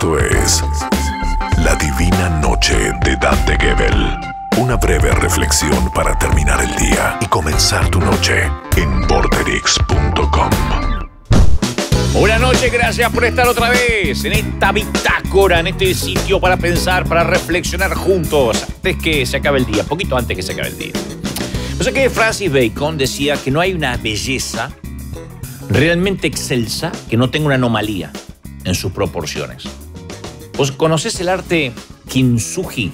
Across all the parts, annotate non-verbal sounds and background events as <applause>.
Esto es La Divina Noche de Dante Gebel. Una breve reflexión para terminar el día y comenzar tu noche en borderix.com. Buenas noches, gracias por estar otra vez en esta bitácora, en este sitio para pensar, para reflexionar juntos antes que se acabe el día, poquito antes que se acabe el día. O sea que Francis Bacon decía que no hay una belleza realmente excelsa que no tenga una anomalía en sus proporciones. ¿Vos el arte kintsugi?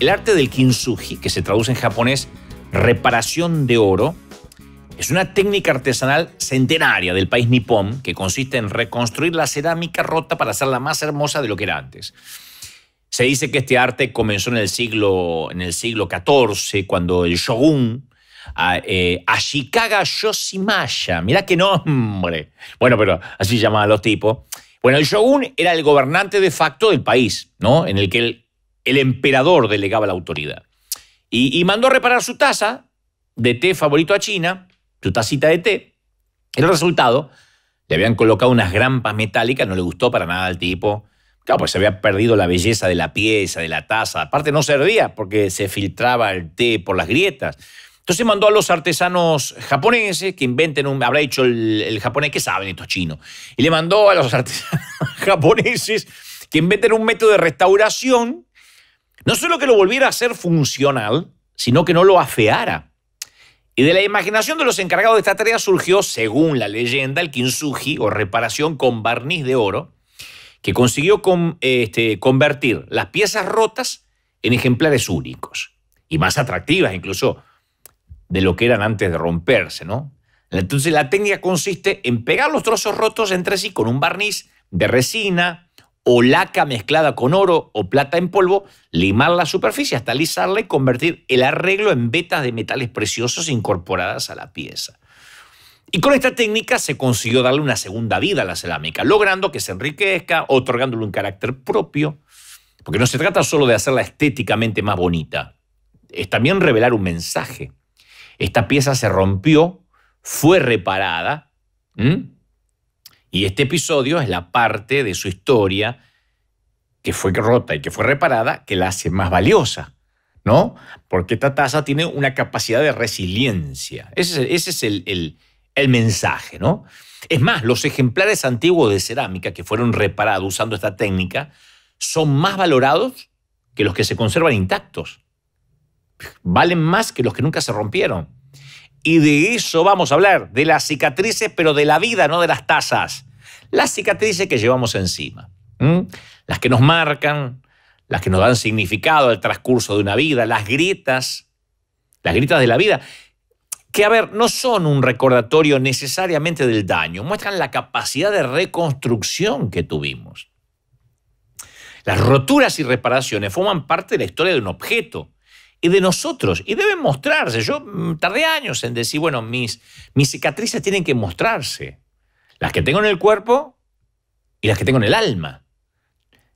El arte del kintsugi, que se traduce en japonés reparación de oro, es una técnica artesanal centenaria del país nipón que consiste en reconstruir la cerámica rota para hacerla más hermosa de lo que era antes. Se dice que este arte comenzó en el siglo, en el siglo XIV, cuando el shogun eh, Ashikaga Yoshimaya, mirá qué nombre, bueno, pero así llamaban los tipos, bueno, el shogun era el gobernante de facto del país, ¿no? En el que el, emperador delegaba la autoridad. Y, mandó reparar su taza de té favorito a China, su tacita de té. El resultado, le habían colocado unas grampas metálicas, no le gustó para nada al tipo. Claro, pues se había perdido la belleza de la pieza, de la taza. Aparte no servía porque se filtraba el té por las grietas. Entonces mandó a los artesanos japoneses que inventen un. Habrá dicho el, japonés que saben estos chinos. Y le mandó a los <laughs> artesanos japoneses que inventen un método de restauración, no solo que lo volviera a ser funcional, sino que no lo afeara. Y de la imaginación de los encargados de esta tarea surgió, según la leyenda, el kintsugi o reparación con barniz de oro, que consiguió este, convertir las piezas rotas en ejemplares únicos y más atractivas incluso de lo que eran antes de romperse, ¿no? Entonces la técnica consiste en pegar los trozos rotos entre sí con un barniz de resina o laca mezclada con oro o plata en polvo, limar la superficie hasta alisarla y convertir el arreglo en vetas de metales preciosos incorporadas a la pieza. Y con esta técnica se consiguió darle una segunda vida a la cerámica, logrando que se enriquezca, otorgándole un carácter propio, porque no se trata solo de hacerla estéticamente más bonita, es también revelar un mensaje. Esta pieza se rompió, fue reparada, y este episodio es la parte de su historia que fue rota y que fue reparada que la hace más valiosa, ¿no? Porque esta taza tiene una capacidad de resiliencia. Ese es, el, el mensaje, ¿no? Es más, los ejemplares antiguos de cerámica que fueron reparados usando esta técnica son más valorados que los que se conservan intactos valen más que los que nunca se rompieron. Y de eso vamos a hablar, de las cicatrices, pero de la vida, no de las tazas. Las cicatrices que llevamos encima, las que nos marcan, las que nos dan significado al transcurso de una vida, las grietas, las grietas de la vida, que a ver, no son un recordatorio necesariamente del daño, muestran la capacidad de reconstrucción que tuvimos. Las roturas y reparaciones forman parte de la historia de un objeto, y de nosotros. Y deben mostrarse. Yo mm, tardé años en decir, bueno, mis, mis cicatrices tienen que mostrarse. Las que tengo en el cuerpo y las que tengo en el alma.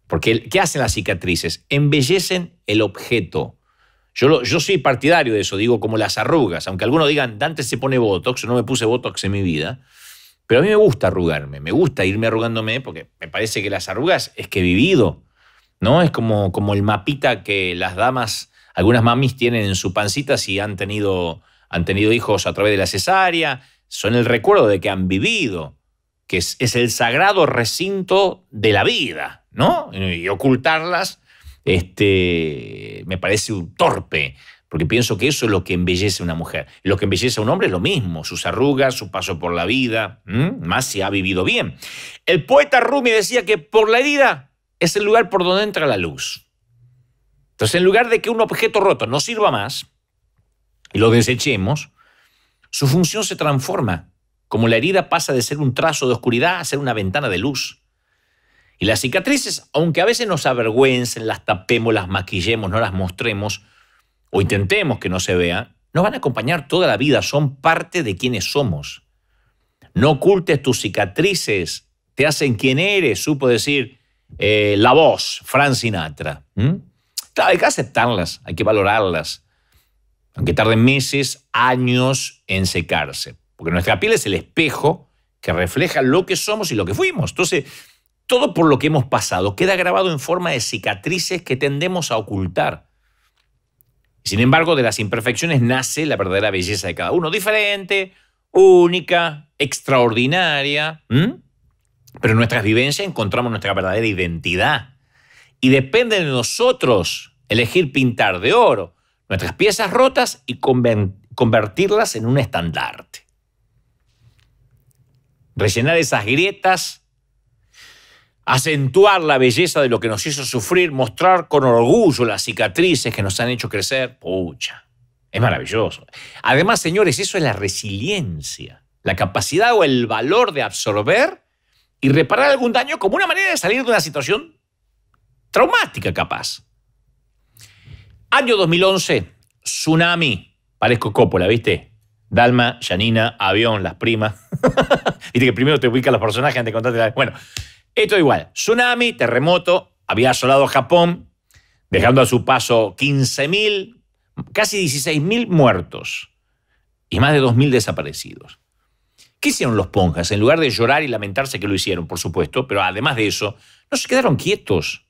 Porque ¿qué hacen las cicatrices? Embellecen el objeto. Yo, yo soy partidario de eso, digo como las arrugas. Aunque algunos digan, Dante se pone Botox, no me puse Botox en mi vida. Pero a mí me gusta arrugarme, me gusta irme arrugándome porque me parece que las arrugas es que he vivido, ¿no? Es como, como el mapita que las damas algunas mamis tienen en su pancita si han tenido, han tenido hijos a través de la cesárea, son el recuerdo de que han vivido, que es, el sagrado recinto de la vida, ¿no? Y ocultarlas este, me parece un torpe, porque pienso que eso es lo que embellece a una mujer. Lo que embellece a un hombre es lo mismo, sus arrugas, su paso por la vida, más si ha vivido bien. El poeta Rumi decía que por la herida es el lugar por donde entra la luz. Entonces, en lugar de que un objeto roto no sirva más y lo desechemos, su función se transforma, como la herida pasa de ser un trazo de oscuridad a ser una ventana de luz. Y las cicatrices, aunque a veces nos avergüencen, las tapemos, las maquillemos, no las mostremos o intentemos que no se vean, nos van a acompañar toda la vida, son parte de quienes somos. No ocultes tus cicatrices, te hacen quien eres, supo decir eh, la voz, Frank Sinatra hay que aceptarlas, hay que valorarlas, aunque tarden meses, años en secarse, porque nuestra piel es el espejo que refleja lo que somos y lo que fuimos. Entonces, todo por lo que hemos pasado queda grabado en forma de cicatrices que tendemos a ocultar. Sin embargo, de las imperfecciones nace la verdadera belleza de cada uno, diferente, única, extraordinaria. Pero en nuestras vivencias encontramos nuestra verdadera identidad y depende de nosotros elegir pintar de oro nuestras piezas rotas y convertirlas en un estandarte. Rellenar esas grietas, acentuar la belleza de lo que nos hizo sufrir, mostrar con orgullo las cicatrices que nos han hecho crecer, pucha, es maravilloso. Además, señores, eso es la resiliencia, la capacidad o el valor de absorber y reparar algún daño como una manera de salir de una situación traumática capaz. Año 2011, tsunami. Parezco Coppola, ¿viste? Dalma, Janina, Avión, las primas. <laughs> Viste que primero te ubican los personajes antes de contarte la... Bueno, esto igual. Tsunami, terremoto, había asolado Japón, dejando a su paso 15.000, casi 16.000 muertos y más de 2.000 desaparecidos. ¿Qué hicieron los ponjas? En lugar de llorar y lamentarse que lo hicieron, por supuesto, pero además de eso, no se quedaron quietos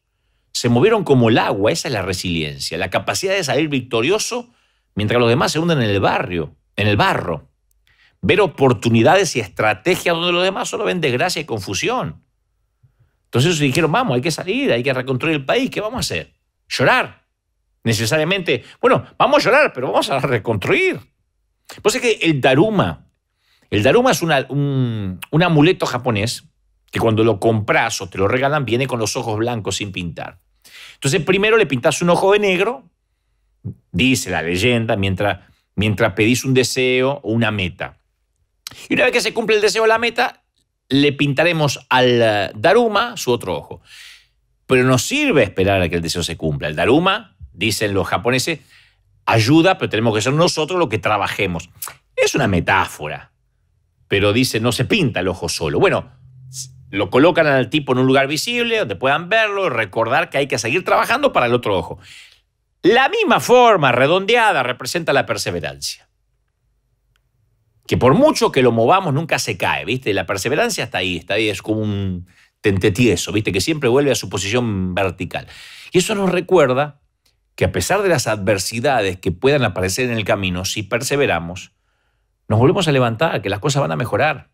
se movieron como el agua, esa es la resiliencia, la capacidad de salir victorioso mientras los demás se hunden en el barrio, en el barro. Ver oportunidades y estrategias donde los demás solo ven desgracia y confusión. Entonces ellos dijeron, vamos, hay que salir, hay que reconstruir el país, ¿qué vamos a hacer? Llorar. Necesariamente, bueno, vamos a llorar, pero vamos a reconstruir. Pues es que el Daruma, el Daruma es un amuleto japonés que cuando lo compras o te lo regalan viene con los ojos blancos sin pintar. Entonces primero le pintas un ojo de negro, dice la leyenda, mientras, pedís un deseo o una meta. Y una vez que se cumple el deseo o la meta, le pintaremos al eh, Daruma su otro ojo. Pero no sirve esperar a que el deseo se cumpla. El Daruma, dicen los japoneses, ayuda, pero tenemos que ser nosotros los que trabajemos. Es una metáfora, pero dice, no se pinta el ojo solo. Bueno, lo colocan al tipo en un lugar visible donde puedan verlo, y recordar que hay que seguir trabajando para el otro ojo. La misma forma redondeada representa la perseverancia. Que por mucho que lo movamos nunca se cae, ¿viste? La perseverancia está ahí, está ahí, es como un tentetieso, ¿viste? Que siempre vuelve a su posición vertical. Y eso nos recuerda que a pesar de las adversidades que puedan aparecer en el camino, si perseveramos, nos volvemos a levantar, que las cosas van a mejorar.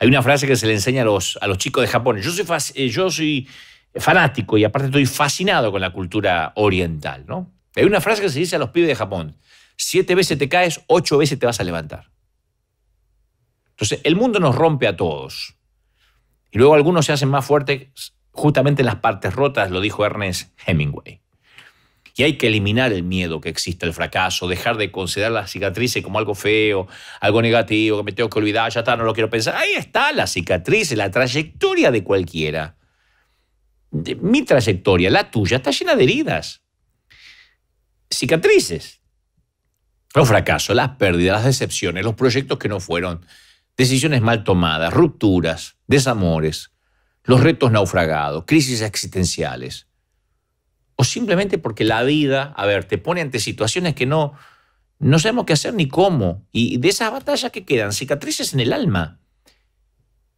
Hay una frase que se le enseña a los, a los chicos de Japón. Yo soy, eh, yo soy fanático y aparte estoy fascinado con la cultura oriental, ¿no? Hay una frase que se dice a los pibes de Japón. Siete veces te caes, ocho veces te vas a levantar. Entonces, el mundo nos rompe a todos. Y luego algunos se hacen más fuertes justamente en las partes rotas, lo dijo Ernest Hemingway. Y hay que eliminar el miedo que existe al fracaso, dejar de considerar las cicatrices como algo feo, algo negativo, que me tengo que olvidar, ya está, no lo quiero pensar. Ahí está la cicatriz, la trayectoria de cualquiera. mi trayectoria, la tuya, está llena de heridas. Cicatrices. Los fracasos, las pérdidas, las decepciones, los proyectos que no fueron, decisiones mal tomadas, rupturas, desamores, los retos naufragados, crisis existenciales o simplemente porque la vida, a ver, te pone ante situaciones que no, no sabemos qué hacer ni cómo. Y de esas batallas que quedan, cicatrices en el alma.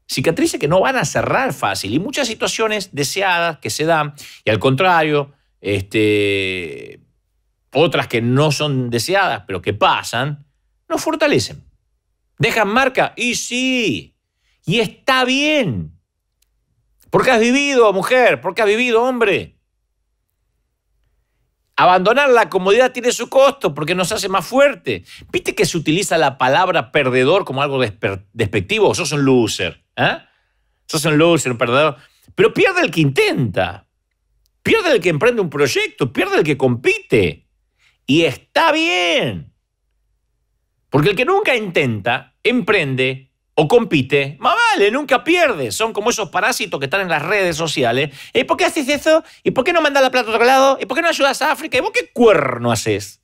Cicatrices que no van a cerrar fácil y muchas situaciones deseadas que se dan y al contrario, este, otras que no son deseadas pero que pasan, nos fortalecen. Dejan marca y sí, y está bien. Porque has vivido, mujer, porque has vivido, hombre. Abandonar la comodidad tiene su costo porque nos hace más fuerte. ¿Viste que se utiliza la palabra perdedor como algo despectivo? Sos un loser. ¿eh? Sos un loser, perdedor. Pero pierde el que intenta. Pierde el que emprende un proyecto. Pierde el que compite. Y está bien. Porque el que nunca intenta, emprende o compite, más vale, nunca pierde. Son como esos parásitos que están en las redes sociales. ¿Y por qué haces eso? ¿Y por qué no mandas la plata a otro lado? ¿Y por qué no ayudas a África? ¿Y vos qué cuerno haces?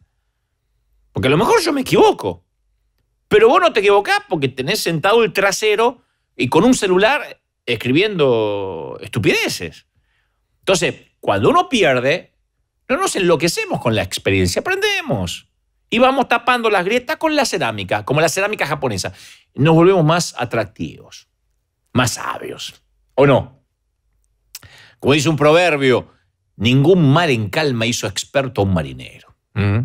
Porque a lo mejor yo me equivoco. Pero vos no te equivocás porque tenés sentado el trasero y con un celular escribiendo estupideces. Entonces, cuando uno pierde, no nos enloquecemos con la experiencia, aprendemos y vamos tapando las grietas con la cerámica, como la cerámica japonesa. Nos volvemos más atractivos, más sabios, ¿o no? Como dice un proverbio, ningún mar en calma hizo experto a un marinero. ¿Mm?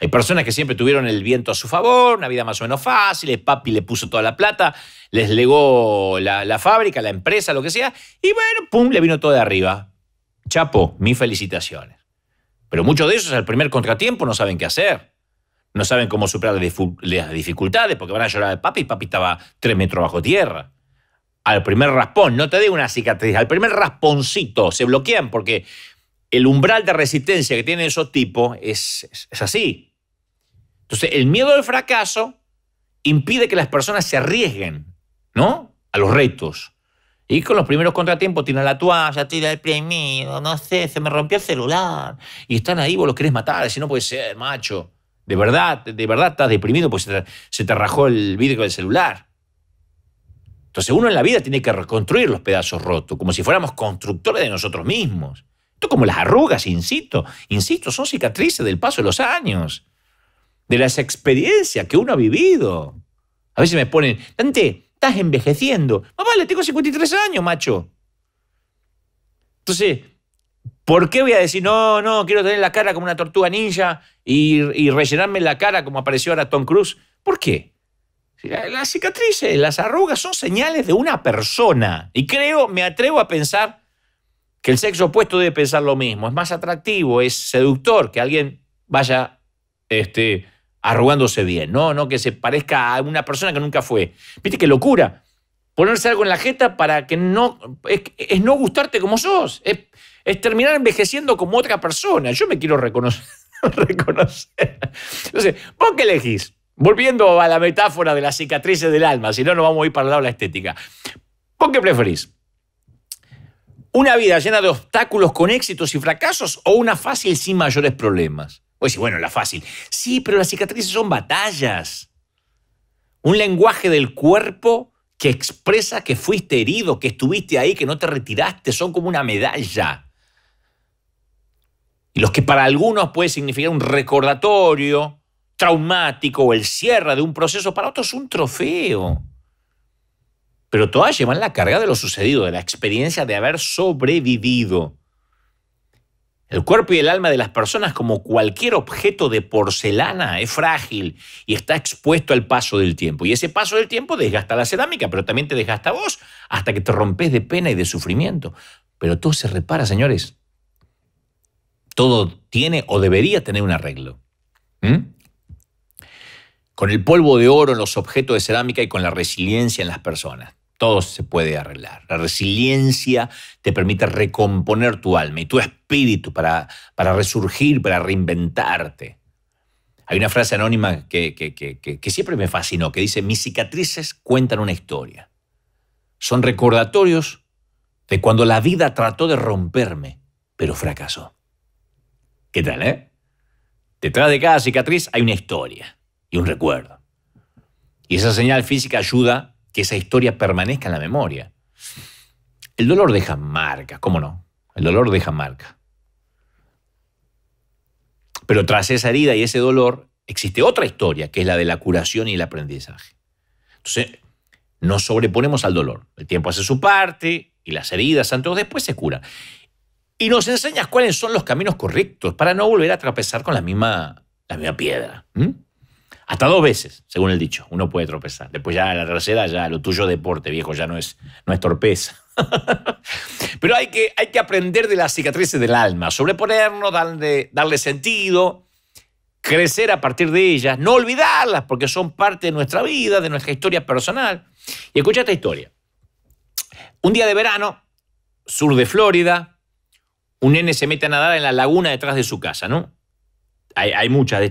Hay personas que siempre tuvieron el viento a su favor, una vida más o menos fácil, el papi le puso toda la plata, les legó la, la fábrica, la empresa, lo que sea, y bueno, pum, le vino todo de arriba. Chapo, mis felicitaciones. Pero muchos de esos al primer contratiempo no saben qué hacer no saben cómo superar las dificultades porque van a llorar al papi y papi estaba tres metros bajo tierra. Al primer raspón, no te dé una cicatriz, al primer rasponcito se bloquean porque el umbral de resistencia que tienen esos tipos es, así. Entonces, el miedo al fracaso impide que las personas se arriesguen, ¿no? A los retos. Y con los primeros contratiempos, tira la toalla, tira el premio, no sé, se me rompió el celular. Y están ahí, vos lo querés matar, si no puede ser, macho. De verdad, de verdad estás deprimido porque se te, rajó el vidrio del celular. Entonces uno en la vida tiene que reconstruir los pedazos rotos, como si fuéramos constructores de nosotros mismos. Esto como las arrugas, insisto, insisto, son cicatrices del paso de los años, de las experiencias que uno ha vivido. A veces me ponen, Dante, estás envejeciendo. Mamá, vale, tengo 53 años, macho. Entonces, ¿Por qué voy a decir, no, no, quiero tener la cara como una tortuga ninja y, rellenarme la cara como apareció ahora Tom Cruise? ¿Por qué? Las cicatrices, las arrugas son señales de una persona. Y creo, me atrevo a pensar que el sexo opuesto debe pensar lo mismo. Es más atractivo, es seductor que alguien vaya este, arrugándose bien, ¿no? No que se parezca a una persona que nunca fue. Viste qué locura. Ponerse algo en la jeta para que no. Es, es no gustarte como sos. Es, es terminar envejeciendo como otra persona. Yo me quiero <laughs> reconocer. Entonces, ¿vos qué elegís? Volviendo a la metáfora de las cicatrices del alma, si no, nos vamos a ir para el lado de la estética. ¿Por qué preferís? ¿Una vida llena de obstáculos con éxitos y fracasos o una fácil sin mayores problemas? Pues sí, bueno, la fácil. Sí, pero las cicatrices son batallas. Un lenguaje del cuerpo que expresa que fuiste herido, que estuviste ahí, que no te retiraste, son como una medalla y los que para algunos puede significar un recordatorio traumático o el cierre de un proceso, para otros un trofeo. Pero todas llevan la carga de lo sucedido, de la experiencia de haber sobrevivido. El cuerpo y el alma de las personas, como cualquier objeto de porcelana, es frágil y está expuesto al paso del tiempo. Y ese paso del tiempo desgasta la cerámica, pero también te desgasta vos, hasta que te rompes de pena y de sufrimiento. Pero todo se repara, señores todo tiene o debería tener un arreglo. Con el polvo de oro en los objetos de cerámica y con la resiliencia en las personas. Todo se puede arreglar. La resiliencia te permite recomponer tu alma y tu espíritu para, para resurgir, para reinventarte. Hay una frase anónima que siempre me fascinó, que dice, mis cicatrices cuentan una historia. Son recordatorios de cuando la vida trató de romperme, pero fracasó. ¿Qué tal, eh? Detrás de cada cicatriz hay una historia y un recuerdo. Y esa señal física ayuda que esa historia permanezca en la memoria. El dolor deja marcas, ¿cómo no? El dolor deja marcas. Pero tras esa herida y ese dolor existe otra historia, que es la de la curación y el aprendizaje. Entonces, nos sobreponemos al dolor. El tiempo hace su parte y las heridas, antes después, se curan y nos enseñas cuáles son los caminos correctos para no volver a tropezar con la misma, la misma piedra. Hasta dos veces, según el dicho, uno puede tropezar. Después ya la tercera, ya lo tuyo deporte, viejo, ya no es, no es torpeza. <laughs> Pero hay que, hay que aprender de las cicatrices del alma, sobreponernos, darle, darle sentido, crecer a partir de ellas, no olvidarlas porque son parte de nuestra vida, de nuestra historia personal. Y escucha esta historia. Un día de verano, sur de Florida, un nene se mete a nadar en la laguna detrás de su casa, ¿no? Hay, muchas de,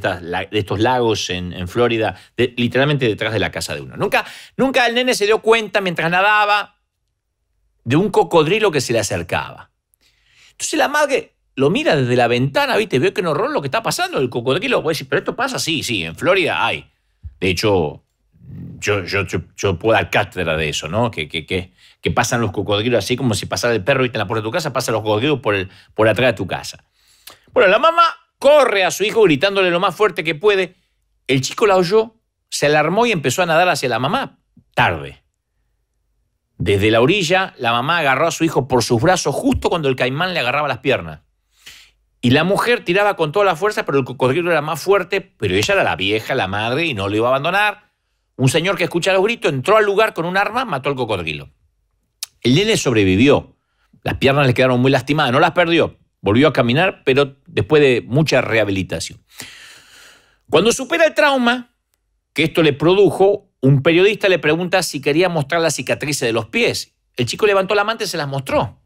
estos lagos en, Florida, literalmente detrás de la casa de uno. Nunca, nunca el nene se dio cuenta mientras nadaba de un cocodrilo que se le acercaba. Entonces la madre lo mira desde la ventana, ¿viste? Veo que no horror lo que está pasando, el cocodrilo. pues, decir, pero esto pasa, sí, sí, en Florida hay. De hecho, yo, yo, yo, puedo dar cátedra de eso, ¿no? Que, que, pasan los cocodrilos así como si pasara el perro y te la puerta de tu casa, pasan los cocodrilos por, por atrás de tu casa. Bueno, la mamá corre a su hijo gritándole lo más fuerte que puede. El chico la oyó, se alarmó y empezó a nadar hacia la mamá. Tarde. Desde la orilla, la mamá agarró a su hijo por sus brazos justo cuando el caimán le agarraba las piernas. Y la mujer tiraba con toda la fuerza, pero el cocodrilo era más fuerte, pero ella era la vieja, la madre, y no lo iba a abandonar. Un señor que escucha los gritos entró al lugar con un arma, mató al cocodrilo. El nene sobrevivió. Las piernas le quedaron muy lastimadas, no las perdió. Volvió a caminar, pero después de mucha rehabilitación. Cuando supera el trauma que esto le produjo, un periodista le pregunta si quería mostrar la cicatriz de los pies. El chico levantó la manta y se las mostró.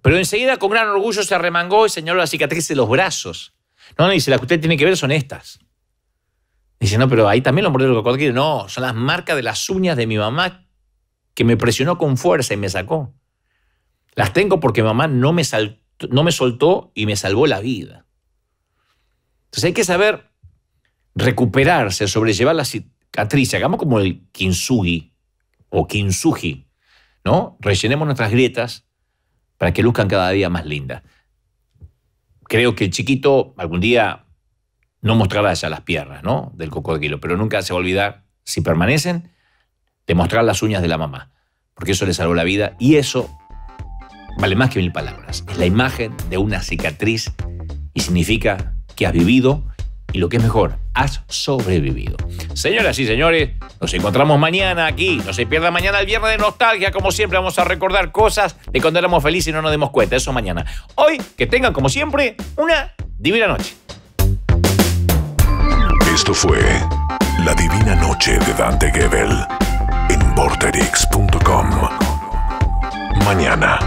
Pero enseguida, con gran orgullo, se arremangó y señaló la cicatriz de los brazos. No, no, dice, las que usted tiene que ver son estas no, pero ahí también lo mordió el cocodrilo. No, son las marcas de las uñas de mi mamá que me presionó con fuerza y me sacó. Las tengo porque mamá no me, no me soltó y me salvó la vida. Entonces hay que saber recuperarse, sobrellevar la cicatriz. Hagamos como el kintsugi o kintsugi, ¿no? Rellenemos nuestras grietas para que luzcan cada día más lindas. Creo que el chiquito algún día no mostrarás ya las piernas ¿no? del cocodrilo, pero nunca se va a olvidar, si permanecen, de mostrar las uñas de la mamá, porque eso le salvó la vida y eso vale más que mil palabras. Es la imagen de una cicatriz y significa que has vivido y lo que es mejor, has sobrevivido. Señoras y señores, nos encontramos mañana aquí. No se pierda mañana el viernes de nostalgia. Como siempre, vamos a recordar cosas de cuando éramos felices y no nos demos cuenta. Eso mañana. Hoy, que tengan como siempre una divina noche. Esto fue La Divina Noche de Dante Gebel en vorterix.com. Mañana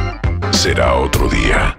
será otro día.